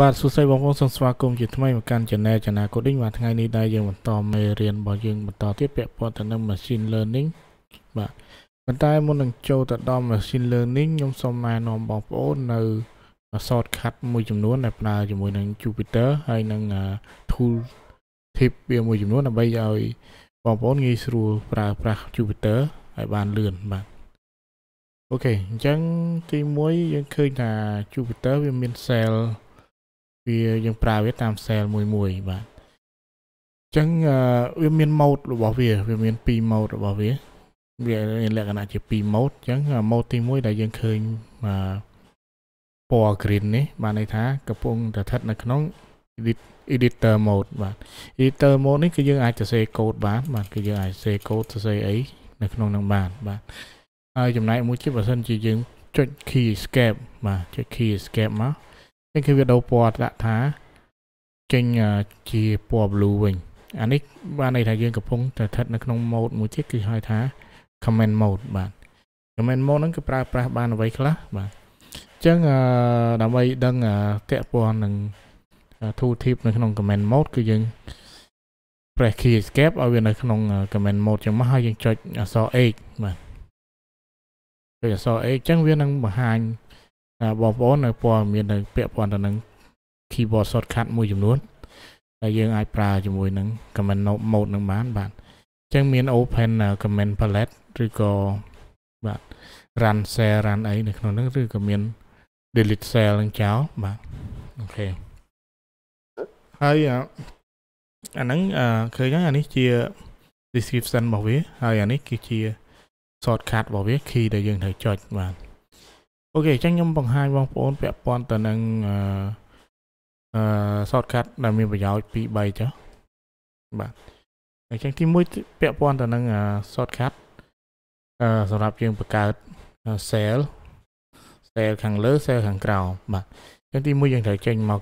បាទសួស្តីបងប្អូនសូមស្វាគមន៍ជាថ្មីមកកាន់ Channel ចនាគតនេះបាទថ្ងៃនេះដែរយើងបន្តមេរៀនរបស់យើងបន្តទៀតពាក់ព័ន្ធទៅនឹង Machine Learning បាទប៉ុន្តែមុននឹងចូលទៅដល់ Machine Learning ខ្ញុំសូមណែនាំបងប្អូននៅ shortcut មួយចំនួនដែលប្រើជាមួយនឹង Jupyter ហើយនឹង tool tip វាមួយចំនួនដើម្បីឲ្យបងប្អូនងាយស្រួលប្រើប្រាស់ Jupyter ឲ្យបានលឿនបាទអូខេអញ្ចឹងទី1យើងឃើញថា Jupyter វាមាន cell វាយើងប្រើវាតាម cell មួយមួយបាទអញ្ចឹងវាមាន mode របស់វា វាមាន2 mode របស់វាវា មានលក្ខណៈជា2 mode អញ្ចឹង mode ទី1ដែលយើងឃើញពណ៌ green នេះ បានន័យថាកំពុងតែស្ថិត នៅក្នុង editor mode បាទ editor mode នេះគឺយើងអាចសរសេរកូដបានបាទគឺយើងអាចសរសេរកូដសរសេរអីនៅក្នុងនឹងបាន បាទហើយចំណែកមួយទៀតបើសិន ជាយើងចុច key escape បាទចុច key escape មកចឹងគឺវាដូរពណ៌ដាក់ថាចេញជាពណ៌ blue វិញអានេះបានន័យថាយើងកំពុងតែស្ថិតនៅក្នុង mode មួយទៀតគឺហៅថា comment mode បាទ comment mode ហ្នឹងគឺប្រើប្រាស់បានអ្វីខ្លះបាទអញ្ចឹងដើម្បីដឹងតពន់នឹង tool tip នៅក្នុង comment mode គឺយើង press key escape ឲ្យវានៅក្នុង comment mode ចឹងមកហើយយើងចុចអក្សរ H បាទចុចអក្សរ H អញ្ចឹងវានឹងបង្ហាញបងប្អូននៅព័ត៌មាននៅពាក់ព័ន្ធទៅនឹង keyboard shortcut មួយចំនួនដែលយើងអាចប្រើជាមួយនឹង comment note mode នឹងបាន បាទអញ្ចឹង មាន open comment palette ឬក៏បាទ run share run អីនៅក្នុងហ្នឹងឬក៏មាន delete share នឹងចោលបាទអូខេហើយអាហ្នឹងឃើញហើយអានេះជា description របស់វា ហើយអានេះគឺជា shortcut របស់វា key ដែលយើងត្រូវចុចបាទអូខេអញ្ចឹងខ្ញុំបង្ហាញបងប្អូនពាក់ព័ន្ធទៅនឹងអឺអឺ shortcut ដែលមាន ប្រយោជន៍2 3ចុះបាទអញ្ចឹងទី1ពាក់ព័ន្ធទៅនឹង shortcut អឺសម្រាប់យើងបង្កើត cell cell ខាងលើ cell ខាងក្រោមបាទអញ្ចឹងទី1យើងត្រូវចេញមក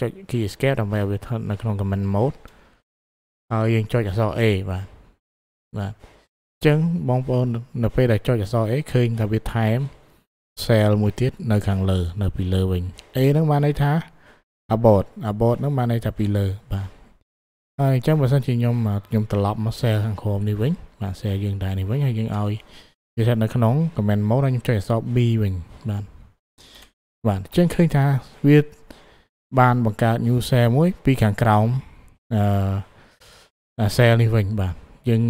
ចុច key escape ដើម្បីឲ្យវាថតនៅក្នុង comment mode ហើយយើងចុចអក្សរ A បាទបាទអញ្ចឹងបងប្អូននៅពេលដែលចុចអក្សរ A ឃើញថាវាថែម cell មួយទៀតនៅខាងលើនៅពីលើវិញ A ហ្នឹងបានន័យថា abort abort ហ្នឹងបានន័យថាពីលើ បាទហើយអញ្ចឹងបើសិនជាខ្ញុំខ្ញុំត្រឡប់មក cell ខាងក្រោមនេះវិញបាទ cell យើងដែរនេះវិញហើយយើងឲ្យវាស្ថិតនៅក្នុង comment mode ហើយខ្ញុំចុចអក្សរ B វិញបាទបាទអញ្ចឹងឃើញថាវាបានបង្កើត new cell មួយពីខាងក្រោមអឺ cell នេះវិញបាទយើង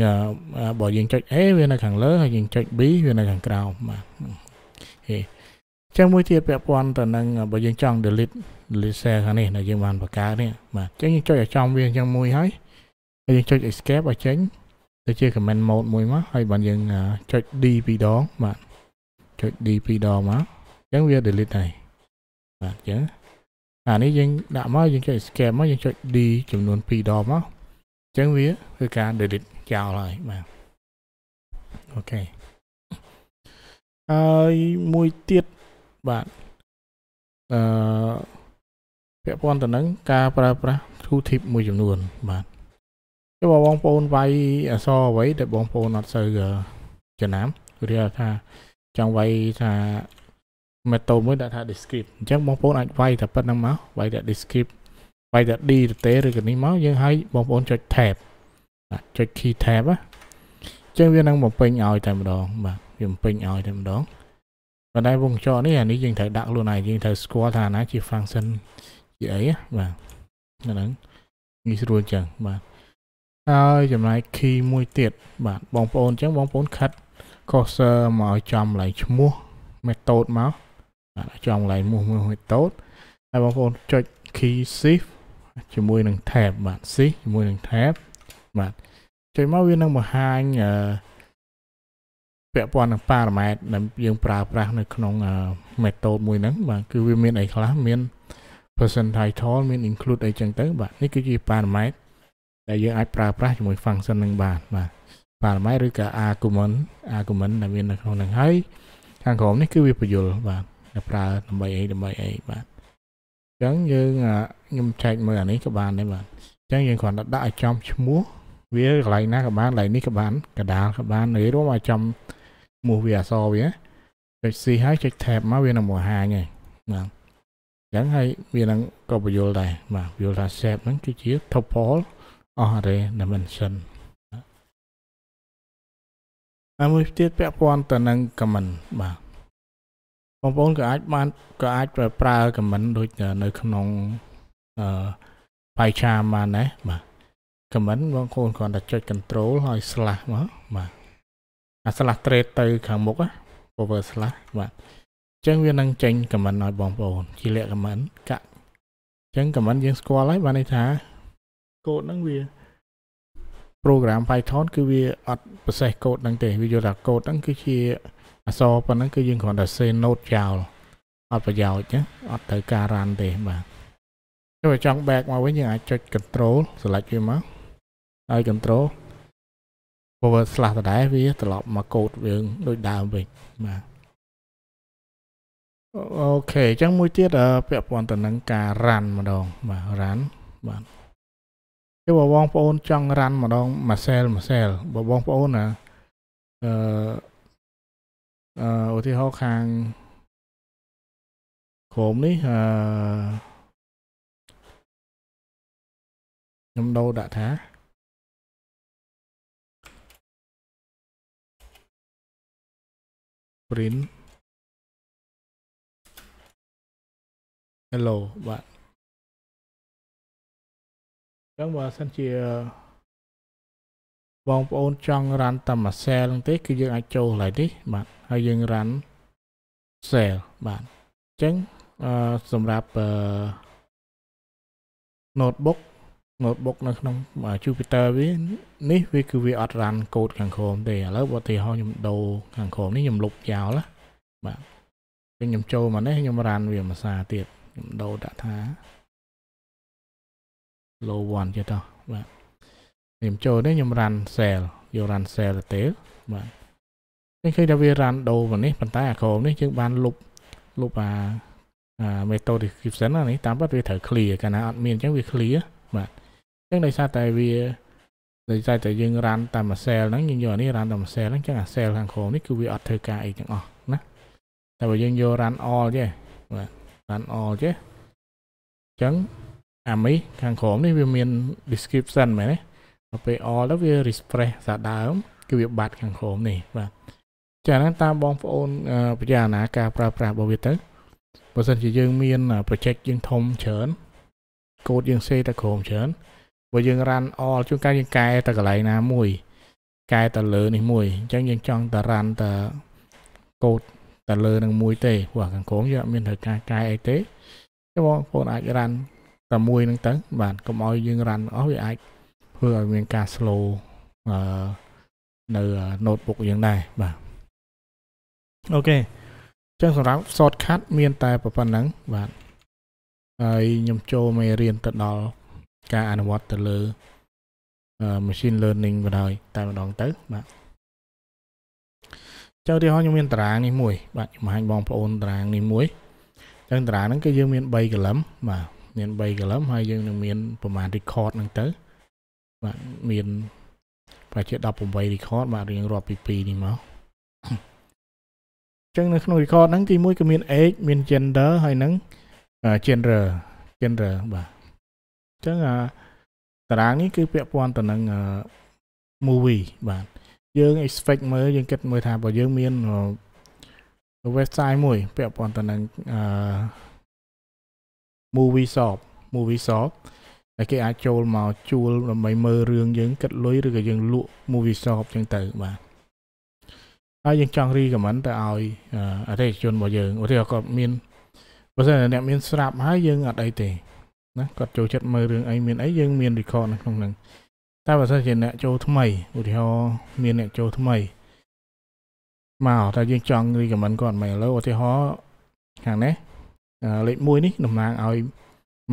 បើយើងចុច A វានៅខាងលើហើយយើងចុច B វានៅខាងក្រោមបាទអញ្ចឹងមួយទៀតពាក់ព័ន្ធទៅនឹងបើយើងចង់ delete laser ខាងនេះដែលយើងបានបង្កើតនេះបាទអញ្ចឹងយើងចុចឲ្យចំវាអញ្ចឹងមួយហើយហើយយើងចុច escape ឲ្យចេញទៅជា comment mode មួយមកហើយបានយើងចុច D ពីរដងបាទចុច D ពីរដងមកអញ្ចឹងវា delete ហើយបាទអញ្ចឹងអានេះយើងដាក់មកយើងចុច escape មកយើងចុច D ចំនួន2ដងមកអញ្ចឹងវាគឺការ delete ចោលហើយបាទអូខេហើយមួយទៀតបាទអឺពាក់ព័ន្ធទៅនឹងការប្រើប្រាស់ two tip មួយចំនួន បាទចុះបងប្អូនវាយអសអ្វីដែលបងប្អូនអត់សូវចំណាំឬថាចង់វាយថា method មួយដែលថា descript អញ្ចឹងបងប្អូនអាចវាយតែប៉ុណ្្នឹងមកវាយតែ descript វាយតែ D ទៅទេឬក៏នេះមកយើងឲ្យបងប្អូនចុច tab ចុច key tab ណាអញ្ចឹងវានឹងបំពេញឲ្យតែម្ដងបាទវាបំពេញឲ្យតែម្ដងប៉ុន្តែវងចរនេះអានេះយើងត្រូវដាក់ខ្លួនឯងយើងត្រូវស្គាល់ថាណាជា function ជាអីបាទហ្នឹងងាយស្រួលចឹងបាទហើយចំណែក key មួយទៀតបាទបងប្អូនចឹងបងប្អូនខិត cursor មកចំកន្លែងឈ្មោះ method មកបាទចំកន្លែងឈ្មោះ method ហើយបងប្អូនចុច key shift ជាមួយនឹង tab បាទ shift ជាមួយនឹង tab បាទចុចមកវានឹងបង្ហាញអឺពាក់ព័ន្ធនឹងប៉ារ៉ាម៉ែត្រដែលយើងប្រើប្រាស់នៅក្នុង method មួយហ្នឹងបាទគឺវាមានអីខ្លះមាន person title មាន include អីចឹងទៅបាទនេះគឺជាប៉ារ៉ាម៉ែត្រដែលយើងអាចប្រើប្រាស់ជាមួយ function ហ្នឹង បានបាទប៉ារ៉ាម៉ែត្រឬក៏ argument argument ដែលមាននៅក្នុងហ្នឹងហើយខាងក្រោមនេះគឺវាបញ្យលបាទតែប្រើដើម្បីអីដើម្បីអីបាទអញ្ចឹងយើងខ្ញុំចែកមើលអានេះក៏បានដែរបាទអញ្ចឹងយើងគ្រាន់តែដាក់ឲ្យចំឈ្មោះ វាកន្លែងណាក៏បានកន្លែងនេះក៏បានកដាលក៏បានឬរួមឲ្យចំ move វាអសវាចុច C ហើយចុច tab មកវានឹងបង្ហាញហើយបាទអញ្ចឹងហើយវានឹង ក៏បញ្យល់ដែរបាទយល់ថា shape ហ្នឹងគឺជា tuple អស់ array dimension ហើយមួយទៀតពាក់ព័ន្ធទៅនឹង comment បាទបងប្អូនក៏អាចបានក៏អាចប្រើ comment ដូចនៅ ក្នុងអឺ PyCharm បានដែរបាទ comment បងប្អូនគ្រាន់តែចុច control ហើយ slash មកបាទអា slash trade ទៅខាងមុខណា power slash បាទអញ្ចឹងវានឹងចេញ comment ឲ្យបងប្អូនជាលក្ខ comment កាក់អញ្ចឹង comment យើងស្គាល់ហើយបានន័យថាកូដហ្នឹងវា program Python គឺវាអត់ប្រសេះកូដហ្នឹងទេវាយល់ថាកូដហ្នឹង គឺជាអក្សរប៉ុណ្ណឹងគឺយើងគ្រាន់តែ say note ចោលអត់ប្រយោជន៍ណាអត់ត្រូវការ run ទេបាទចូលចង់ back មកវិញយើងអាចចុច control select វាមកហើយ control forward slash ដដែលវាត្រឡប់មកកូដយើងដូចដើមវិញបាទអូខេអញ្ចឹងមួយទៀតពាក់ព័ន្ធទៅនឹងការ run ម្ដងបាទ run បាទគឺបើបងប្អូនចង់ run ម្ដងមួយ cell មួយ cell បើបងប្អូនណាអឺអឺឧទាហរណ៍ខាងក្រុមនេះអឺខ្ញុំដូរដាក់ថា print hello បាទអញ្ចឹងបើសិនជាបងប្អូនចង់ run តាម cell ហ្នឹងទេ គឺយើងអាចចូលកន្លែងនេះបាទហើយយើង run cell បាទអញ្ចឹងសម្រាប់ notebook notebook នៅក្នុង Jupyter វានេះវាគឺវាអត់ run code ខាងក្រោមទេឥឡូវឧទាហរណ៍ខ្ញុំដូរខាងក្រោមនេះខ្ញុំលុបចោលបាទពេលខ្ញុំចូលមកនេះខ្ញុំ run វាភាសាទៀតខ្ញុំដូរដាក់ថា low 1ទៀតបាទខ្ញុំចូលនេះខ្ញុំ run cell យក run cell ទៅទេបាទនេះឃើញថាវា run ដូរមកនេះប៉ុន្តែអាក្រោមនេះយើងបានលុបលុបអា method description នេះតាមពិតវាត្រូវ clear កាលណាអត់មានអញ្ចឹងវា clear បាទអញ្ចឹងដោយសារតែវាដោយសារតែយើងរ៉ាន់តាមមួយ cell ហ្នឹងយើងយកនេះរ៉ាន់តាមមួយ cell ហ្នឹងអញ្ចឹងអា cell ខាងក្រោមនេះគឺវាអត់ធ្វើការអីទាំងអស់ណាតែបើយើងយក run all ទេបាទ run all ទេអញ្ចឹងអាមីខាងក្រោមនេះវាមាន description មែនទេដល់ពេល all ទៅវា refresh សាដើមគឺវាបាត់ខាងក្រោមនេះបាទចាហ្នឹងតាមបងប្អូនពិចារណាការប្រើប្រាស់របស់វាទៅបើសិនជាយើងមាន project យើងធំច្រើន code យើងសេតែក្រោមច្រើនបើយើង run all ជួនកាលយើងកែទៅកន្លែងណាមួយកែទៅលើនេះមួយអញ្ចឹងយើងចង់តែ run តែកូដទៅលើនឹងមួយទេព្រោះខាងក្រោមយើងអត់មានត្រូវការកែអីទេចឹងបងប្អូនអាច run តែមួយហ្នឹងទៅបាទកុំឲ្យយើង run អស់វាអាចធ្វើឲ្យមានការ slow អឺនៅ notebook យើងដែរបាទអូខេចឹងសម្រាប់ shortcut មាន តែប៉ុណ្្នឹងបាទហើយខ្ញុំចូលមេរៀនទៅដល់ការអនុវត្តទៅលើ machine learning បណ្ដោយតែម្ដងទៅបាទចូលទីហោខ្ញុំមានតារាងនេះមួយ បាទខ្ញុំបង្ហាញបងប្អូនតារាងនេះមួយអញ្ចឹងតារាងហ្នឹងគឺយើងមាន3កលឹមបាទមាន3កលឹមហើយយើងនឹងមាន ប្រមាណ record ហ្នឹងទៅបាទមានប្រហែលជា18 record បាទរៀងរាប់ពី2នេះមកអញ្ចឹងនៅក្នុង record ហ្នឹងទី1គឺមាន age មាន gender ហើយនឹង gender gender បាទចឹងអាតារាងនេះគឺ ពាក់ព័ន្ធទៅនឹង movie បាទយើង expect មើលយើងគិតមើលថាបើយើង មាន website មួយ ពាក់ព័ន្ធទៅនឹង movie shop movie shop តែគេ អាចចូលមកជួលដើម្បីមើលរឿងយើងគិតលុយឬក៏យើងលក់ movie shop ចឹងទៅបាទហើយយើងចង់ recommend ទៅឲ្យអតិថិជនរបស់យើងឧទាហរណ៍គាត់មានបើសិនអ្នកមានស្រាប់ហើយយើងអត់អីទេណាគាត់ចូលចិត្តមើលរឿងអីមានអីយើង មាន record នៅក្នុងហ្នឹងតែបើសិនជាអ្នកចូលថ្មីឧទាហរណ៍មានអ្នកចូលថ្មីមកតែយើងចង់ recommend គាត់មកឥឡូវឧទាហរណ៍ខាងនេះលេខ1នេះតំណាងឲ្យ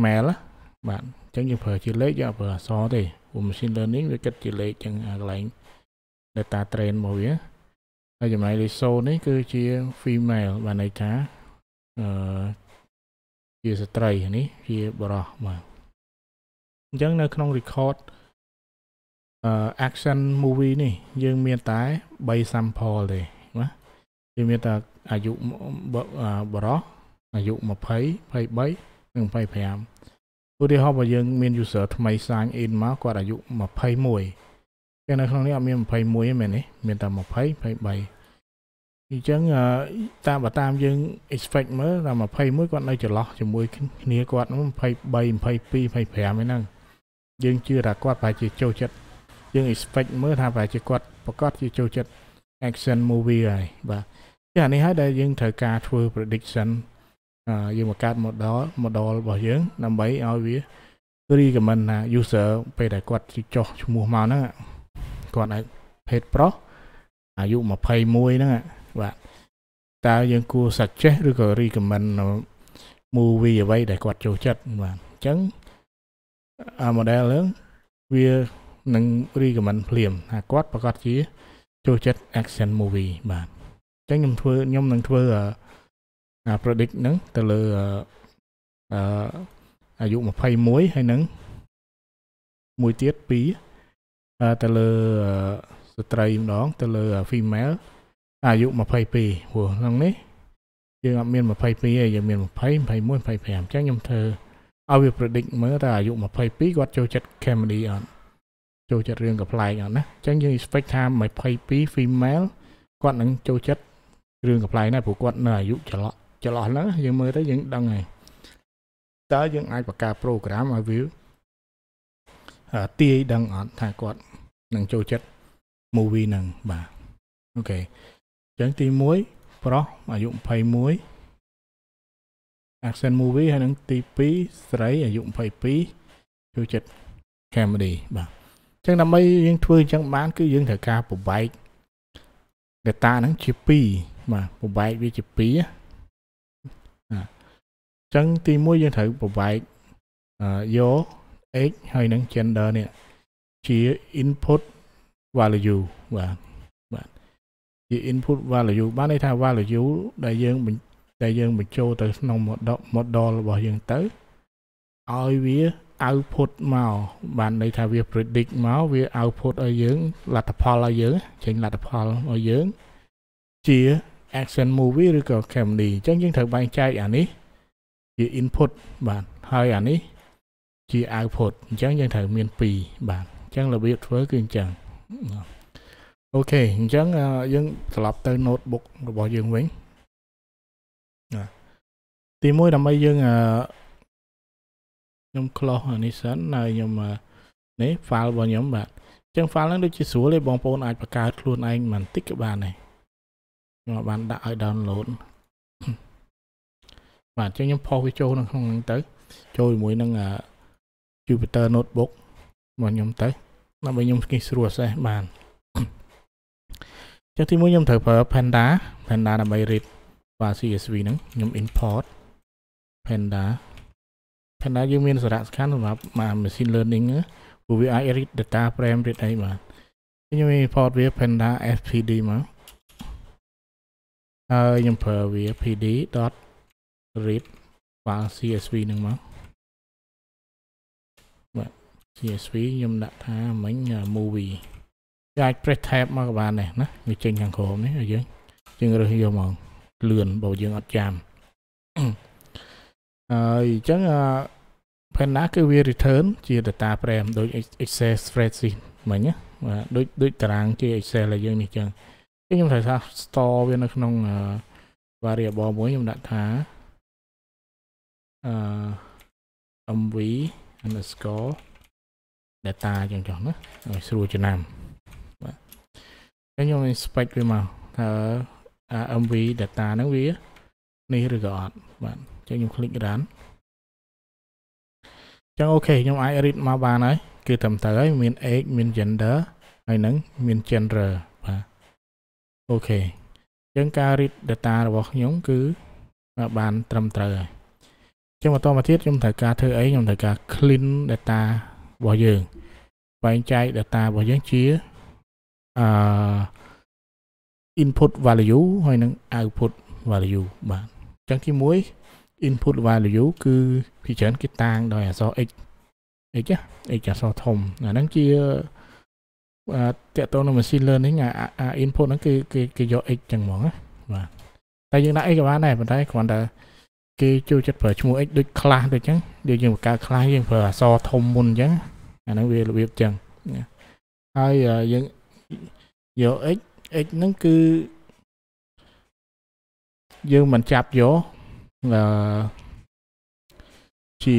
mail បាទអញ្ចឹងយើងប្រើជាលេខយើងប្រើអក្សរទេព្រោះ machine learning វាគិតជាលេខអញ្ចឹងកន្លែង data train មកវាហើយចំណែកលេខ0នេះគឺជា female បានន័យថាអឺជាស្ត្រីនេះជាបរោះបាទអញ្ចឹងនៅក្នុង record អឺ action movie នេះ យើង មានតែ3 sample ទេណាយើងមានតែអាយុបរោះអាយុ20 23និង25ឧទាហរណ៍បើយើងមាន user ថ្មី sign in មកគាត់អាយុ21តែនៅក្នុងនេះអត់មាន21ទេមែនទេមានតែ20 23អញ្ចឹងតាមបើតាមយើង expect មើលតែ21គាត់នៅចន្លោះជាមួយគ្នាគាត់23 22 25ហ្នឹងយើងជឿថាគាត់ប្រហែលជាចូលចិត្តយើង expect មើលថាប្រហែលជាគាត់ប្រកាសជាចូលចិត្ត action movie ហើយបាទចានេះហើយដែលយើងត្រូវការធ្វើ prediction យើងបង្កើត model model របស់យើងដើម្បីឲ្យវា recommend ណា user ពេលដែលគាត់ចុចឈ្មោះមកហ្នឹងគាត់អាច page ប្រុសអាយុ21ហ្នឹងបាទតើយើងគួរ suggest ឬក៏ recommend movie អ្វីដែលគាត់ចូលចិត្តបាទអញ្ចឹងអា model ហ្នឹងវានឹង recommend ភ្លាមថាគាត់ប្រកាសជាចូលចិត្ត action movie បាទអញ្ចឹងខ្ញុំធ្វើខ្ញុំនឹងធ្វើអា predict ហ្នឹង ទៅលើអឺអាយុ21ហើយនឹងមួយទៀត2ទៅលើស្ត្រីម្ដងទៅលើ female អាយុ22ព្រោះក្នុងនេះ យើងអត់មាន22ទេយើងមាន20 21 25អញ្ចឹងខ្ញុំធ្វើឲ្យវា predict មើលតើអាយុ22គាត់ចូលចិត្ត comedy អត់ចូលចិត្តរឿងកំ pl ែងអត់ណាអញ្ចឹងយើង expect ថា22 female គាត់នឹង ចូលចិត្តរឿងកំ pl ែងដែរព្រោះគាត់នៅអាយុចន្លោះចន្លោះហ្នឹងយើងមើលទៅយើងដឹងហើយតើយើងអាចបង្កើត program ឲ្យវាទាយដឹងអត់ថាគាត់នឹងចូលចិត្ត movie ហ្នឹងបាទអូខេចឹងទី1ប្រុសអាយុ21 action movie ហើយនឹងទី2ស្រី អាយុ22ចូលចិត្ត comedy បាទចឹងដើម្បីយើងធ្វើអញ្ចឹងបាន គឺយើងត្រូវការប្របែក data ហ្នឹងជា2បាទប្របែកវាជា2ណាចឹងទី1យើងត្រូវប្របែកយក age ហើយនឹង gender នេះជា input value បាទជា input value បានន័យថា value ដែលយើងដែលយើងបញ្ចូលទៅក្នុង model model របស់យើងទៅឲ្យវា output មកបានន័យថាវា predict មកវា output ឲ្យយើងលទ្ធផលឲ្យយើងចេញលទ្ធផលឲ្យយើងជា action movie ឬក៏ comedy អញ្ចឹងយើងត្រូវបែងចែកអានេះ ជា input បាទហើយអានេះជា output អញ្ចឹងយើងត្រូវមាន2បាទអញ្ចឹងរបៀបធ្វើគឺអញ្ចឹងអូខេអញ្ចឹងយើងត្រឡប់ទៅ notebook របស់យើងវិញណាទីមួយដើម្បីយើងខ្ញុំ close អានេះសិនហើយខ្ញុំនេះ file របស់ខ្ញុំបាទអញ្ចឹង file ហ្នឹងដូចជាស្រួលទេបងប្អូនអាចបង្កើតខ្លួនឯងបន្តិចក៏បានដែរខ្ញុំបានដាក់ឲ្យ download បាទអញ្ចឹងខ្ញុំផុសវាចូលក្នុងហ្នឹងទៅចូលជាមួយនឹង Jupyter notebook របស់ខ្ញុំទៅដើម្បីខ្ញុំស្គីស្រួលសេះបានចុះទីមួយខ្ញុំត្រូវប្រើ panda panda ដើម្បី read បាទ CSV ហ្នឹងខ្ញុំ import panda panda យើងមានសារៈសំខាន់សម្រាប់ machine learning ព្រោះវាអាច read data frame read អីបាទខ្ញុំ import វា panda spd មកហើយខ្ញុំប្រើវា pd. read បាទ CSV ហ្នឹងមកបាទ CSV ខ្ញុំដាក់ថាមិញ movie យើងអាច press tab មកក៏បានដែរណាយើងចេញខាងក្រោមនេះយើងយើងរើសយកមកលឿនបើយើងអត់ចាំហើយអញ្ចឹងអឺ Panda គឺវា return ជា data frame ដូច Excel spreadsheet មិញណាបាទដូចដូចតារាងជា Excel របស់យើងនេះអញ្ចឹងខ្ញុំត្រូវថា store វានៅក្នុង variable មួយខ្ញុំដាក់ថាអឺ mv underscore data អញ្ចឹងចុះណាឲ្យស្រួលចំណាំចឹងខ្ញុំ inspect វាមកថា MV data ហ្នឹងវា នេះឬក៏អត់បាទចឹងខ្ញុំ click run ចឹងអូខេខ្ញុំអាច read មកបានហើយគឺត្រឹមត្រូវហើយមាន age មាន gender ហើយនឹងមាន gender បាទអូខេចឹងការ read data របស់ខ្ញុំគឺបានត្រឹមត្រូវហើយចឹងបន្តមកទៀតខ្ញុំត្រូវការធ្វើអីខ្ញុំត្រូវការ clean data របស់យើងបែងចែក data របស់យើងជាអឺ input value ហើយ និង output value បាទអញ្ចឹងទី1 input value គឺភាគច្រើនគេតាង ដោយអក្សរ x x ណា x អក្សរធំអាហ្នឹងជាតកតនឹង machine learning អា input ហ្នឹងគឺគេគេយក x ចឹងហ្មងណាបាទតែយើងដាក់ x ក៏បានដែរប៉ុន្តែគ្រាន់តែគេចូលចិត្តប្រើឈ្មោះ x ដូច class ដូចចឹងយើងយើងបង្កើត class យើងប្រើអក្សរធំមុនចឹងអាហ្នឹងវារបៀបចឹងហើយយើងយក x x ហ្នឹង គឺយើងមិនចាប់យកអឺជា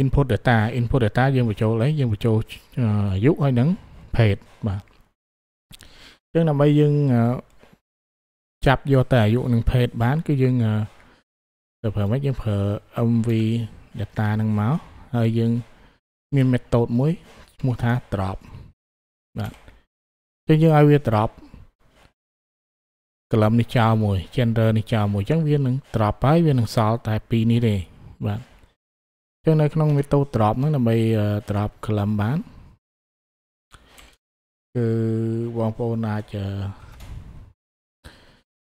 input data input data យើងបញ្ចូលអីយើងបញ្ចូលអាយុហើយនឹង page បាទអញ្ចឹងដើម្បីយើងចាប់យកតែអាយុនឹង page បាន គឺយើង ទៅប្រើមិនយើងប្រើ mv data នឹងមកហើយយើង មាន method មួយឈ្មោះថា drop បាទចឹងយើងឲ្យវាត្រប់ក្លឹមនេះចោលមួយ gender នេះចោលមួយអញ្ចឹងវានឹងត្រប់ហើយវានឹងសល់តែ2នេះទេបាទអញ្ចឹងនៅក្នុងមេតូត្រប់ហ្នឹងដើម្បីត្រប់ក្លឹមបានគឺបងប្អូនអាច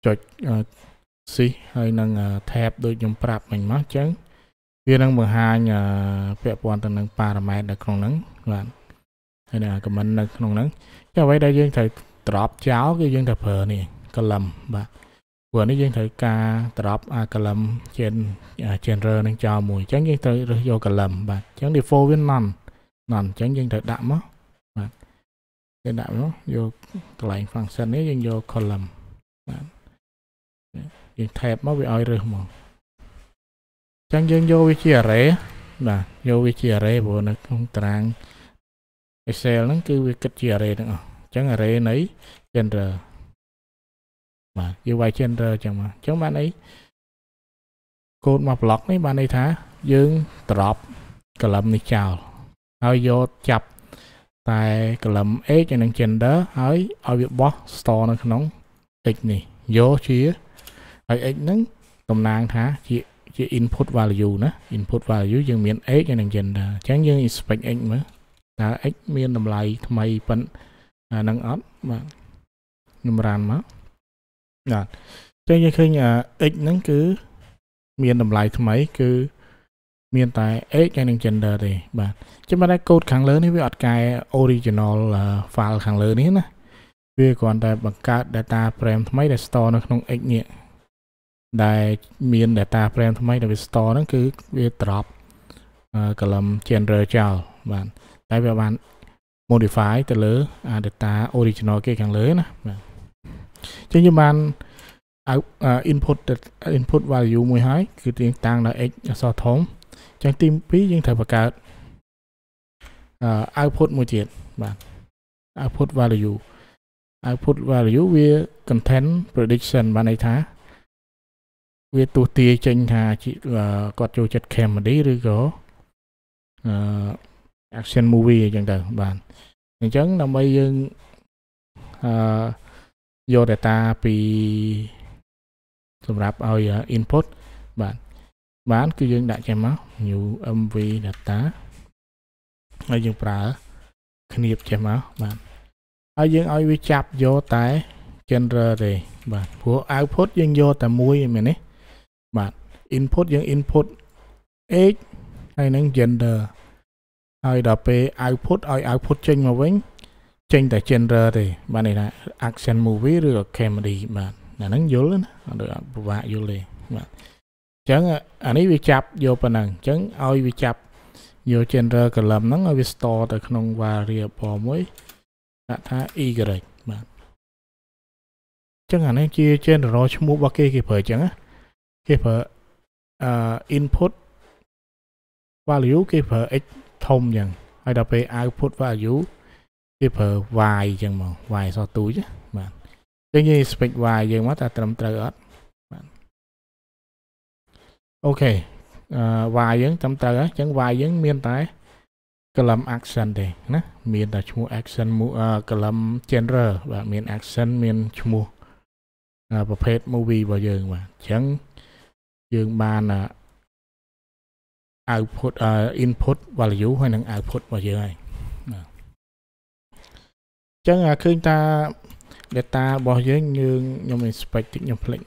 ចុចស៊ីហើយនឹង tab ដូចខ្ញុំប្រាប់មិញមកអញ្ចឹងវានឹងបង្ហាញពាក់ព័ន្ធទៅនឹង parameter នៅក្នុងហ្នឹងបាទហើយណា comment នៅក្នុងហ្នឹងតែអ្វីដែលយើងត្រូវ drop ចោលគឺយើងត្រូវប្រើនេះ column បាទព្រោះនេះយើងត្រូវការ drop អា column genre នឹងចោលមួយអញ្ចឹងយើងត្រូវរើសយក column បាទអញ្ចឹង default វា none none អញ្ចឹងយើងត្រូវដាក់មកបាទគេដាក់មកយកកន្លែង function នេះយើងយក column បាទយើង tab មកវាឲ្យរើសមកអញ្ចឹងយើងយកវាជា array បាទយកវាជា array ព្រោះនៅក្នុងតារាង Excel ហ្នឹងគឺវាគិតជា array ទាំងអស់អញ្ចឹង array នៃ gender បាទយើងវាយ gender អញ្ចឹងមកអញ្ចឹងបានអីកូដមក block នេះ បានន័យថា យើង drop កលឹមនេះចោល ហើយយកចាប់តែកលឹម age និង gender ហើយឲ្យវាបោះ store នៅ ក្នុង x នេះយកជាហើយ x ហ្នឹងតំណាងថា ជាជា input value ណា input value យើងមាន age និង gender អញ្ចឹងយើង inspect x មើលតើ x មាន តម្លៃថ្មីប៉ុនអានឹងអត់បាទខ្ញុំរានមកបាទចឹងយើងឃើញអា x ហ្នឹងគឺ មានតម្លៃថ្មី គឺ មានតែ age ហើយនឹង gender ទេបាទចាំតែកូដខាងលើ នេះវាអត់កែ original file ខាងលើនេះណាវាគ្រាន់តែបង្កើត data frame ថ្មី ដែល store នៅក្នុង x នេះដែល មាន data frame ថ្មីដែលវា store ហ្នឹងគឺវា drop column gender ចោលបាទតែវាបាន modify ទៅលើ data original គេខាងលើណាបាទអញ្ចឹងយើងបាន input input value មួយហើយគឺទៀងតាំងដល់ x អសធំអញ្ចឹងទី2យើងត្រូវបង្កើត output មួយទៀតបាទ output value output value វា content prediction បានន័យថាវាទស្សទាចេញថាគាត់ចូលចិត្ត comedy ឬក៏អឺ action movie អញ្ចឹងទៅបាទអញ្ចឹងដើម្បីយើងអឺយក data ពីសម្រាប់ឲ្យ input បាទបាន គឺយើងដាក់ចេញមក new mv data ហើយយើងប្រើគ្នាបចេះមកបាទហើយយើងឲ្យវាចាប់យកតែ general ទេបាទព្រោះ output យើងយកតែមួយមែនទេបាទ input យើង input age ហើយនឹង gender ហើយដល់ពេលអៅ put ឲ្យអៅ put ចេញមកវិញចេញតែ genre ទេបាទនេះថា action movie ឬក៏ comedy បាទអាហ្នឹងយល់ណាអត់ពិបាកយល់ទេបាទអញ្ចឹងអានេះវាចាប់យកប៉ុណ្ណឹងអញ្ចឹងឲ្យវាចាប់យក genre column ហ្នឹងឲ្យវា store ទៅក្នុង variable មួយដាក់ថា y បាទចឹងអានេះជា general ឈ្មោះរបស់គេគេប្រើចឹងណាគេប្រើអឺ input value គេប្រើ x ធំអញ្ចឹងហើយដល់ពេលអាវ put value គេប្រើ y អញ្ចឹងមក y សោះទូចបាទអញ្ចឹងនិយាយ spec y យើងមកថាត្រឹមត្រូវអត់បាទអូខេអឺ y យើងត្រឹមត្រូវហើយអញ្ចឹង y យើងមានតែ column action ទេណា មានតែឈ្មោះ action column genre បាទមាន action មានឈ្មោះប្រភេទ movie របស់យើង បាទអញ្ចឹងយើង បាន output input value ហើយនិង output របស់យើងហើយអញ្ចឹងឃើញថា data របស់យើងយើងខ្ញុំ inspect តិចខ្ញុំផ្លេច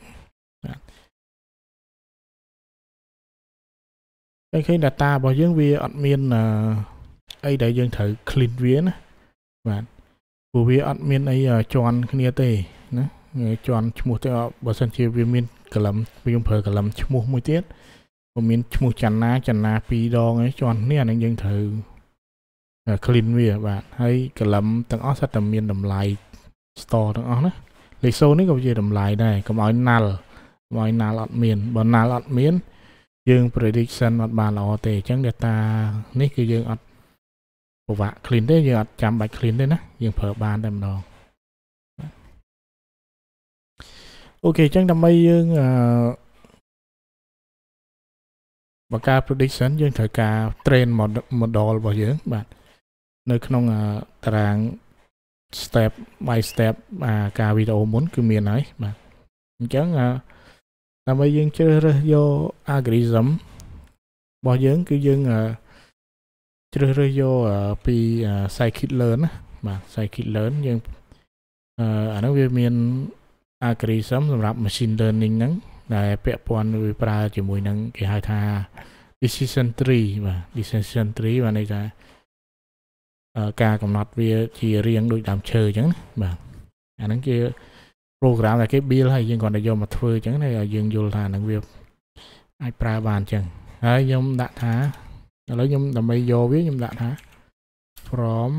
តែឃើញ data របស់យើងវាអត់មានអីដែលយើងត្រូវ clean វាណាបាទព្រោះវាអត់មាន អីជន់គ្នាទេណាជន់ឈ្មោះទេបើសិនជាវាមាន column យើងប្រើ column ឈ្មោះ មួយទៀតពុំមានឈ្មោះចន្ទាចន្ទាពីរដងឯងជាន់នេះអានឹងយើងត្រូវ clean វា បាទហើយកលឹមទាំងអស់សិតតែមានតម្លៃ store ទាំងអស់ណាលេខសូននេះក៏ជាតម្លៃដែរកុំឲ្យណាល់កុំឲ្យណាល់អត់មានបើណាល់អត់មានយើង prediction អត់បានល្អទេអញ្ចឹង data នេះគឺយើងអត់ពិបាក clean ទេយើងអត់ចាំបាច់ clean ទេណាយើងប្រើបានតែម្ដងអូខេអញ្ចឹងដើម្បីយើងអឺបើការ prediction យើងត្រូវការ train model របស់យើង បាទនៅ ក្នុងតារាង step by step អាការវីដេអូមុន គឺមានហើយបាទអញ្ចឹងដើម្បីយើងជ្រើសរើសយក algorithm របស់យើង គឺយើងជ្រើសរើសយកពី scikit-learn ណាបាទ scikit-learn យើងអានោះវាមាន algorithm សម្រាប់ machine learning ហ្នឹងដែលពាក់ព័ន្ធវាប្រើជាមួយនឹងគេហៅថា decision tree បាទ decision tree បានន័យថាការកំណត់វា ជារៀងដូចដើមឈើអញ្ចឹងណាបាទអាហ្នឹងជា program ដែលគេ build ហើយយើងគ្រាន់តែយកមកធ្វើអញ្ចឹងហើយយើងយល់ថាហ្នឹងវាអាចប្រើបានអញ្ចឹងហើយខ្ញុំដាក់ថាឥឡូវខ្ញុំដើម្បីយកវាខ្ញុំដាក់ថា from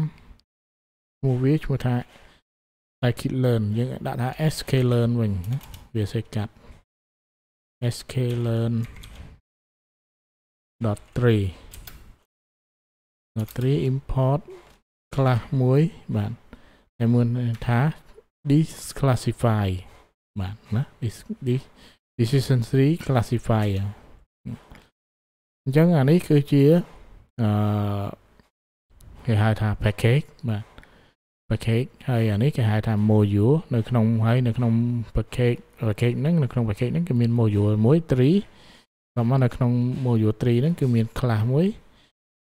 ឈ្មោះវាឈ្មោះថា scikit learn យើងដាក់ថា sklearn វិញណាវាសេកាត់ sklearn dot tree dot tree import class មួយបាទតែមួយថា ờ, disclassify បាទណា this this decision tree classify này cái ờ, hai អញ្ចឹងអានេះគឺជាអឺគេហៅថា package mà. package ហើយអានេះគេហៅថា module នៅក្នុងហើយនៅក្នុង package package ហ្នឹងនៅក្នុង package ហ្នឹងគឺ មាន module មួយ tree តាមនៅក្នុង module tree ហ្នឹងគឺមាន class មួយ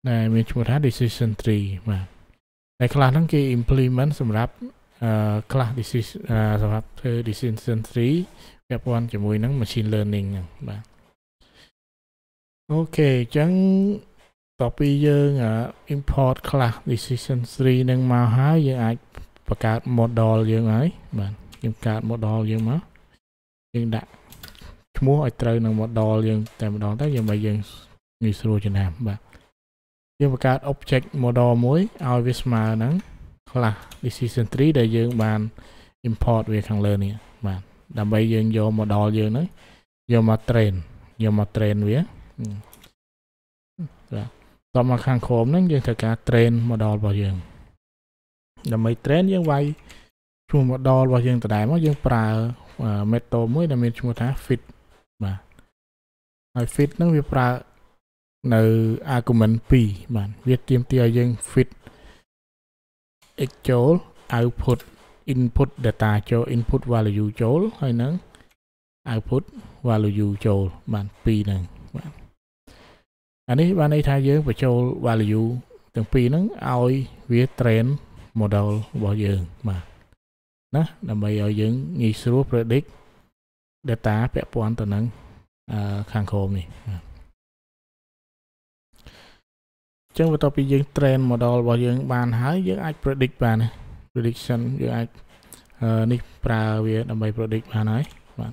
ដែលមានឈ្មោះថា decision tree បាទតែ class ហ្នឹងគេ implement សម្រាប់ class decision សម្រាប់ធ្វើ decision tree ពាក់ព័ន្ធជាមួយនឹង machine learning ហ្នឹងបាទអូខេអញ្ចឹងបន្ទាប់ពីយើង import class decision tree នឹងមកហើយយើងអាចបង្កើត model យើងហើយបាទយើងកើត model យើងមកយើងដាក់ឈ្មោះឲ្យត្រូវនឹង model យើង តែម្ដងទៅដើម្បីយើងងាយស្រួលចំណាំបាទយើងបង្កើត object model មួយឲ្យវាស្មើនឹង class decision tree ដែលយើង បាន import វាខាងលើនេះបាទដើម្បីយើងយក model យើងហ្នឹងយកមក train យកមក train វាបាទតមកខាងក្រោមហ្នឹងយើងត្រូវការ train model របស់យើងដើម្បី train យើងវាយឈ្មោះ model របស់យើងដដែលមកយើងប្រើ method មួយដែលមានឈ្មោះថា fit បាទហើយ fit ហ្នឹងវាប្រើនៅ argument 2បាទវាទាមទារឲ្យយើង fit x ចូល output input data ចូល input value ចូលហើយនឹង output value ចូលបាទពីរហ្នឹងអានេះបានន័យថាយើងបញ្ចូល value ទាំងពីរហ្នឹងឲ្យវា train model របស់យើងបាទណាដើម្បីឲ្យយើងងាយស្រួល predict data ពាក់ព័ន្ធទៅនឹងខាងក្រោមនេះបាទចឹងបន្ទាប់ពីយើង train model របស់យើង បានហើយយើងអាច predict បាន prediction យើងអាចនេះ ប្រើវាដើម្បី predict បានហើយបាទ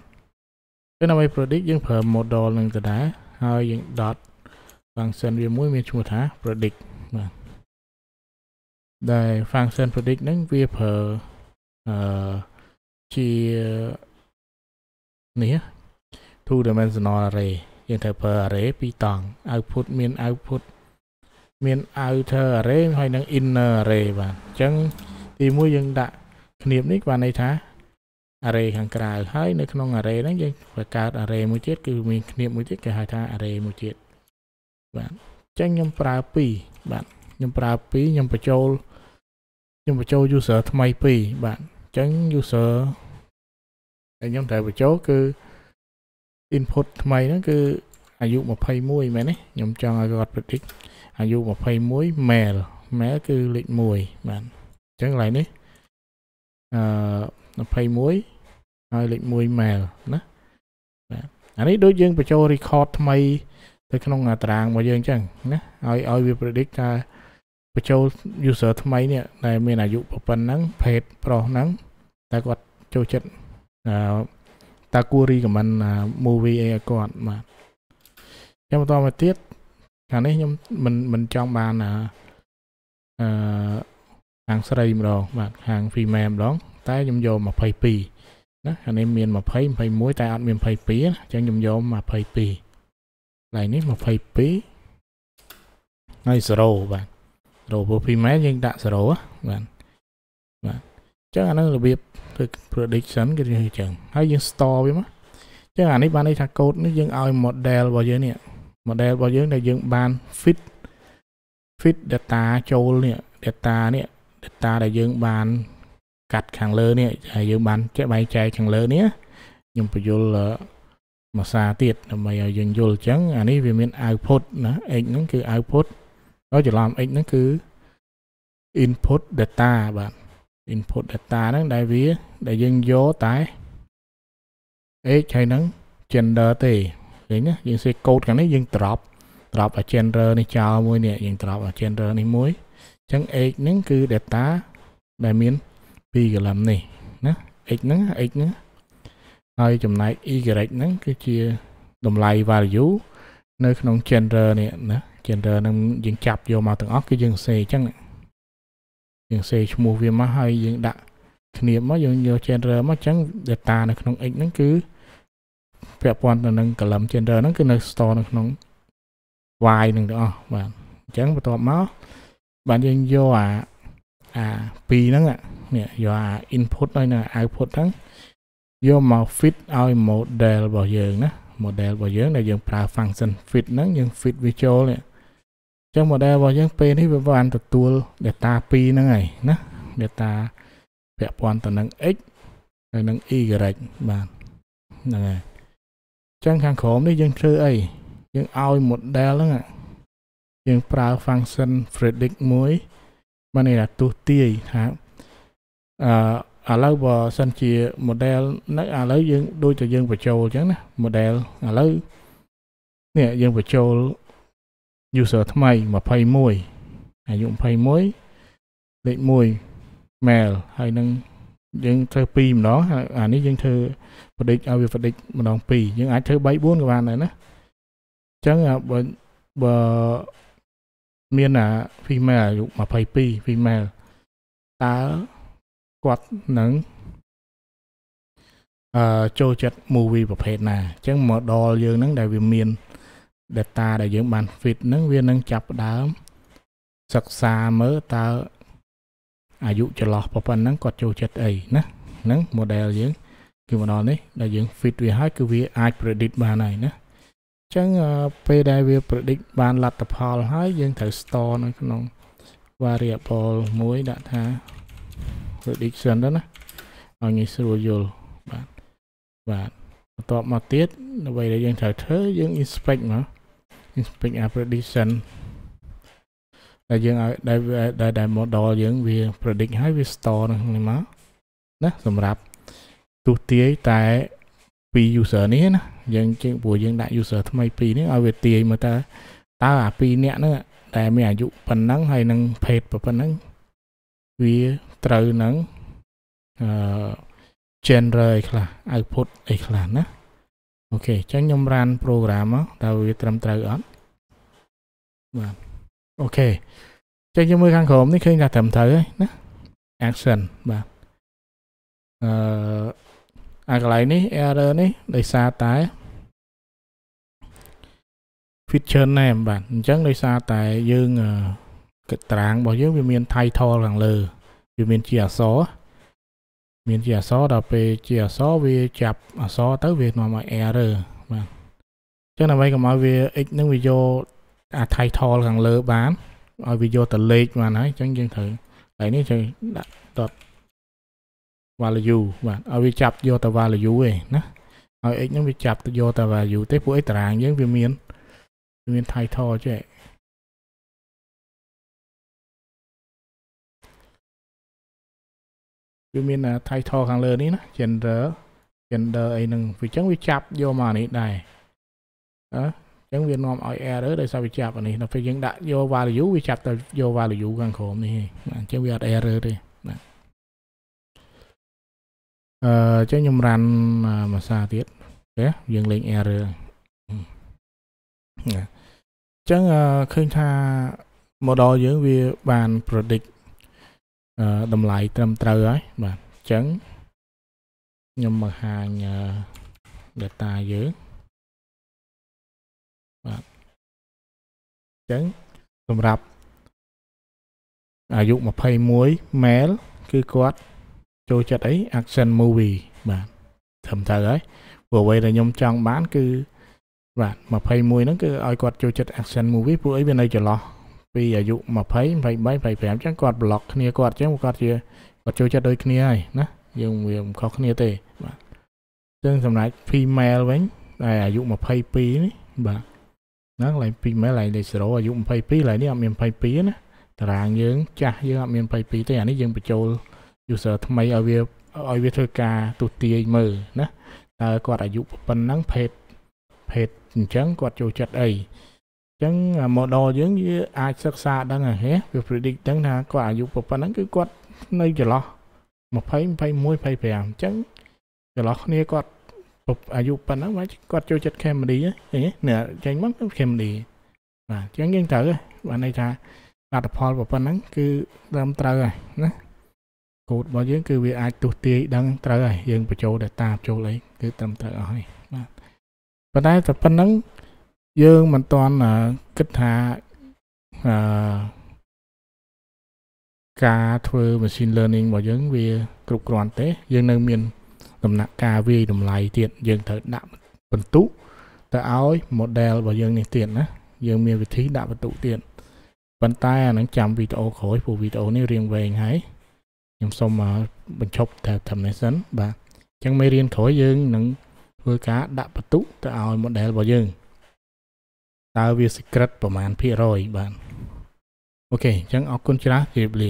ចឹងដើម្បី predict យើងប្រើ model នឹងដដែលហើយយើង dot function វាមួយមានឈ្មោះថា predict បាទដែល function predict ហ្នឹងវាប្រើអឺជានេះ two dimensional array យើងត្រូវប្រើ array ពីរតង់ output មាន output មាន outer array ហើយ និង inner array បាទអញ្ចឹង ទីមួយយើងដាក់គ្នាបនេះបានន័យថា array ខាងក្រៅហើយនៅក្នុង array ហ្នឹងយើងបង្កើត array មួយទៀតគឺមានគ្នាបមួយទៀតគេហៅថា array មួយទៀតបាទអញ្ចឹងខ្ញុំប្រើ2បាទខ្ញុំប្រើ2ខ្ញុំបញ្ចូលខ្ញុំបញ្ចូល user ថ្មី2បាទអញ្ចឹង user ដែលខ្ញុំត្រូវបញ្ចូល គឺ input ថ្មីហ្នឹងគឺអាយុ21មែនទេខ្ញុំចង់ឲ្យគាត់ predict អាយុ21 male male គឺលេខ1បាទអញ្ចឹងកន្លែងនេះអឺ21ហើយលេខ1 male ណាបាទអានេះដូចយើងបញ្ចូល record ថ្មីទៅក្នុងអាតារាងរបស់យើងអញ្ចឹងណាឲ្យឲ្យវា predict ថាបញ្ចូល user ថ្មីនេះដែលមានអាយុប៉ុណ្ណឹងភេទប្រុសហ្នឹងតើគាត់ចូលចិត្តតើគួរ recommend movie ឲ្យគាត់បាទចាំបន្តមកទៀតខាងនេះខ្ញុំមិនមិនចង់បានអឺខាងស្រីម្ដងបាទខាង female ម្ដងតែខ្ញុំយក22ណាខាងនេះមាន20 21តែអត់មាន22ណាអញ្ចឹងខ្ញុំយក22ថ្ងៃនេះ22ថ្ងៃ0បាទ0ព្រោះ Pmax យើងដាក់0បាទបាទចឹងអានឹងរបៀបធ្វើ prediction គឺចឹងហើយយើង store វាមកចឹងអានេះបានន័យថា code នេះយើងឲ្យ model របស់យើងនេះ model របស់យើងដែលយើងបាន fit fit data ចូលនេះ data នេះ data ដែលយើង បាន កាត់ខាងលើនេះហើយយើងបានចែកបែងចែកខាងលើនេះខ្ញុំបញ្យល់មួយសារទៀតដើម្បីឲ្យយើងយល់អញ្ចឹងអានេះវាមាន output ណា x ហ្នឹងគឺ output ហើយច្រឡំ x ហ្នឹងគឺ input data បាទ input data ហ្នឹងដែលវា ដែលយើងយកតែ x ហើយហ្នឹង gender ទេឃើញណាយើងសេកូដខាងនេះយើង drop drop ឲ្យ gender នេះចោលមួយនេះយើង drop ឲ្យ gender នេះមួយអញ្ចឹង x ហ្នឹងគឺ data ដែលមានពីរ column នេះណា x ហ្នឹង x ហ្នឹងហើយចំណែក y ហ្នឹងគឺជាតម្លៃ value នៅ ក្នុង gender នេះណា gender ហ្នឹងយើងចាប់យកមកទាំងអស់គឺយើងសេអញ្ចឹងយើងសេឈ្មោះវាមកហើយយើងដាក់គ្នាមកយើងយក gender មកអញ្ចឹង data នៅក្នុង x ហ្នឹងគឺពាក់ព័ន្ធទៅនឹង column gender ហ្នឹងគឺនៅ store នៅក្នុង y ហ្នឹងទាំងអស់បាទអញ្ចឹងបន្ទាប់មកបាទយើងយកអាអា2ហ្នឹងនេះយកអា input ហើយនៅ output ហ្នឹងយកមក fit ឲ្យ model របស់យើងណា model របស់យើងដែលយើងប្រើ function fit ហ្នឹងយើង fit វាចូលនេះអញ្ចឹង model របស់យើងពេលនេះវាបានទទួល data 2ហ្នឹងហើយណា data ពាក់ព័ន្ធទៅនឹង x ហើយនឹង y បាទហ្នឹងហើយអញ្ចឹងខាងក្រោមនេះយើងធ្វើអីយើងឲ្យ model ហ្នឹងយើងប្រើ function predict មួយបានន័យថាទស្សទាយថាអឺឥឡូវបើសិនជា model នៅឥឡូវយើង ដូចតែយើងបញ្ចូលអញ្ចឹងណា model ឥឡូវនេះយើងបញ្ចូល user ថ្មី21អាយុ21លេខ1 mail ហើយនឹងយើងធ្វើ2ម្ដងហើយអានេះយើងធ្វើប្រឌិចឲ្យវាប្រឌិចម្ដង2យើងអាចធ្វើ3 4ក៏បានដែរណាអញ្ចឹងបើបើមានអា female អាយុ22 female តើគាត់នឹងអឺចូលចិត្ត movie ប្រភេទណាអញ្ចឹង model យើងហ្នឹងដែលវាមាន data ដែលយើង បាន fit ហ្នឹងវានឹងចាប់ផ្ដើមសិក្សាមើលតើអាយុចន្លោះប៉ុណ្ណឹងគាត់ចូលចិត្តអីណាហ្នឹង model យើងគឺ model នេះដែលយើង fit វាហើយគឺវាអាច predict បានហើយណាអញ្ចឹងពេលដែលវា predict បានលទ្ធផលហើយយើងត្រូវ store នៅក្នុង variable មួយដាក់ថាធ្វើ diction ទៅណាឲ្យងាយស្រួលយល់បាទបាទបន្ទាប់មកទៀតអ្វីដែលយើងត្រូវធ្វើយើង inspect មក inspect our prediction ដែលយើងឲ្យដែលដែល model យើង វា predict ហើយវា store នៅក្នុងនេះមកណាសម្រាប់ទូទាយតែពី user នេះណាយើងជាងព្រោះយើងដាក់ user ថ្មីពីរនេះឲ្យវាទាយមើលតើតើអាពីរនាក់ហ្នឹងដែលមានអាយុប៉ុណ្ណឹងហើយនឹងភេទប៉ុណ្ណឹងវាត្រូវនឹងអឺ genre អីខ្លះ output អីខ្លះណាអូខេអញ្ចឹងខ្ញុំ run program មកតើវាត្រឹមត្រូវអត់បាទអូខេចឹងយើងមើលខាងក្រោមនេះឃើញថាត្រឹមត្រូវហើយណា action បាទអឺអាកន្លែងនេះ error នេះដោយសារតែ feature name បាទអញ្ចឹងដោយសារតែ យើងអឺកត្រាងរបស់យើងវាមាន title ខាងលើវាមានជាអក្សរមានជាអក្សរដល់ពេលជាអក្សរវាចាប់អក្សរទៅវានាំឲ្យ error បាទអញ្ចឹងដើម្បីកុំឲ្យវា x នឹងវាយកអា title ខាងលើ បានឲ្យវាយកទៅលេខបានហើយអញ្ចឹងយើងត្រូវតែនេះត្រូវដាក់ dot value បាទឲ្យវាចាប់យកទៅ value ឯងណាឲ្យ x នឹងវាចាប់ទៅយកទៅ value ទេពួកឯតារាងយើងវាមានមាន title ចេះវាមាន title ខាងលើនេះណា gender gender អីហ្នឹងវាអញ្ចឹងវាចាប់យកមកនេះដែរអញ្ចឹងវានាំឲ្យ error ដោយសារវាចាប់អានេះដល់ពេលយើងដាក់យក value វាចាប់ទៅយក value ខាងក្រោមនេះអញ្ចឹងវាអត់ error ទេណាអឺចឹងខ្ញុំរ៉ាន់មួយសារទៀតអូខេយើងលេង error ណាអញ្ចឹងឃើញថា model យើងវាបាន predict តម្លៃត្រឹមត្រូវហើយបាទអញ្ចឹងខ្ញុំបង្ហាញ data យើងបាទអញ្ចឹងសម្រាប់អាយុ21 male គឺគាត់ចូលចិត្តអី action movie បាទត្រឹមត្រូវហើយព្រោះអ្វីដែលខ្ញុំចង់បាន គឺបាទ21ហ្នឹងគឺឲ្យគាត់ចូលចិត្ត action movie ព្រោះអីវានៅចន្លោះពីអាយុ20 23 25ចឹងគាត់ប្លុកគ្នាគាត់ចឹងគាត់ជាគាត់ចូលចិត្តដូចគ្នាហើយណាយើងវាមិនខុសគ្នាទេបាទចឹងសម្រាប់ female វិញដែលអាយុ22នេះបាទហ្នឹងឡើង female ឡើងលេខ0អាយុ22ឡើងនេះអត់មាន22ណាតារាងយើងចាស់យើងអត់មាន22ទេអានេះយើងបញ្ចូល user ថ្មីឲ្យវាឲ្យវាធ្វើការទូទាយមើលណាតើគាត់អាយុប៉ុណ្ណឹងភេទភេទអញ្ចឹងគាត់ចូលចិត្តអីចឹង model យើងវាអាចសិក្សាដឹងហ៎វា predict ដឹងថាគាត់អាយុប៉ុណ្ណឹងគឺគាត់ នៅចន្លោះ20 21 25អញ្ចឹងចន្លោះគ្នាគាត់អាយុប៉ុណ្ណឹងមកគាត់ចូលចិត្ត comedy ហ៎នេះចេញមកគឺ comedy បាទអញ្ចឹងយើងត្រូវបានន័យថាលទ្ធផលប៉ុណ្ណឹងគឺត្រឹមត្រូវហើយណាកូដរបស់យើងគឺវាអាចទុះទាយដឹងត្រូវហើយយើងបញ្ចូល data ចូលអីគឺត្រឹមត្រូវអស់ហើយបាទប៉ុន្តែតែប៉ុណ្ណឹងយើងមិនទាន់គិតថាអឺការធ្វើ machine learning របស់យើងវា គ្រប់គ្រាន់ទេ យើងនៅមានដំណាក់កាលវាយតម្លៃទៀតយើងត្រូវដាក់បន្ទុទៅឲ្យ model របស់យើងនេះទៀតណាយើងមានវិធីដាក់បន្ទុទៀតប៉ុន្តែអានឹងចាំវីដេអូក្រោយព្រោះវីដេអូនេះរៀងវែងហើយខ្ញុំសូមបញ្ឈប់តែ termination បាទអញ្ចឹងមេរៀនក្រោយយើងនឹងធ្វើការដាក់បន្ទុទៅឲ្យ model របស់យើងតើវា secret ប្រមាណភាគរយបាទអូខេអញ្ចឹងអរគុណច្រើនជម្រាបលា